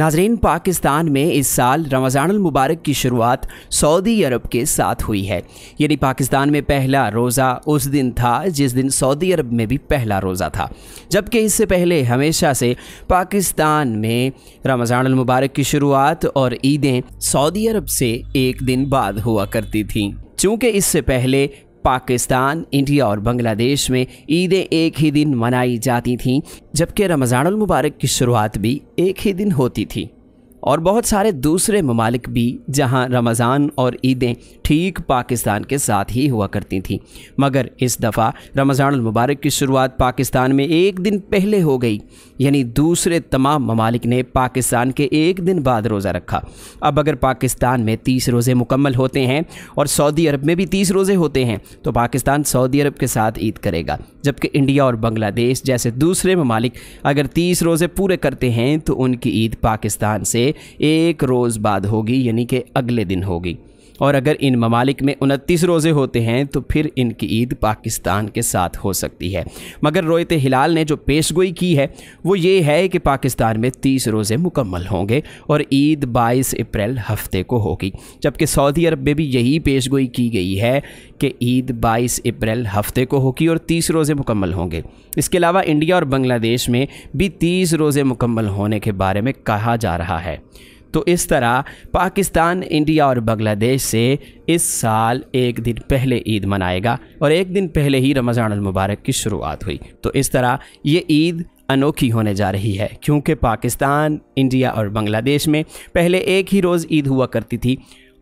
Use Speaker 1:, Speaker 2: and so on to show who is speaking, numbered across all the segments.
Speaker 1: नाजरीन पाकिस्तान में इस साल रमज़ानमबारक की शुरुआत सऊदी अरब के साथ हुई है यानी पाकिस्तान में पहला रोज़ा उस दिन था जिस दिन सऊदी अरब में भी पहला रोज़ा था जबकि इससे पहले हमेशा से पाकिस्तान में मुबारक की शुरुआत और ईदें सऊदी अरब से एक दिन बाद हुआ करती थीं चूँकि इससे पहले पाकिस्तान इंडिया और बांग्लादेश में ईदें एक ही दिन मनाई जाती थीं जबकि रमज़ान मुबारक की शुरुआत भी एक ही दिन होती थी और बहुत सारे दूसरे ममालिक भी जहां रमज़ान और ईदें ठीक पाकिस्तान के साथ ही हुआ करती थीं मगर इस दफ़ा रमज़ान मुबारक की शुरुआत पाकिस्तान में एक दिन पहले हो गई यानी दूसरे तमाम ममालिक ने पाकिस्तान के एक दिन बाद रोज़ा रखा अब अगर पाकिस्तान में तीस रोज़े मुकम्मल होते हैं और सऊदी अरब में भी तीस रोज़े होते हैं तो पाकिस्तान सऊदी अरब के साथ ईद करेगा जबकि इंडिया और बांग्लादेश जैसे दूसरे ममालिक अगर तीस रोज़े पूरे करते हैं तो उनकी ईद पाकिस्तान से एक रोज़ बाद होगी यानी कि अगले दिन होगी और अगर इन ममालिक में उनतीस रोज़े होते हैं तो फिर इनकी ईद पाकिस्तान के साथ हो सकती है मगर रोयत हिलाल ने जो पेश गोई की है वो ये है कि पाकिस्तान में तीस रोज़े मुकम्मल होंगे और ईद बाईस अप्रैल हफ्ते को होगी जबकि सऊदी अरब में भी यही पेश गोई की गई है कि ईद बाईस अप्रैल हफ्ते को होगी और तीस रोज़े मुकम्मल होंगे इसके अलावा इंडिया और बांग्लादेश में भी तीस रोज़े मुकम्मल होने के बारे में कहा जा रहा है तो इस तरह पाकिस्तान इंडिया और बांग्लादेश से इस साल एक दिन पहले ईद मनाएगा और एक दिन पहले ही रमज़ान मुबारक की शुरुआत हुई तो इस तरह ये ईद अनोखी होने जा रही है क्योंकि पाकिस्तान इंडिया और बांग्लादेश में पहले एक ही रोज़ ईद हुआ करती थी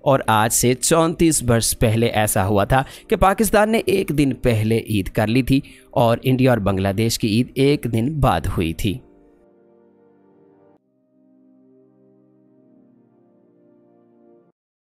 Speaker 1: और आज से 34 वर्ष पहले ऐसा हुआ था कि पाकिस्तान ने एक दिन पहले ईद कर ली थी और इंडिया और बांग्लादेश की ईद एक दिन बाद हुई थी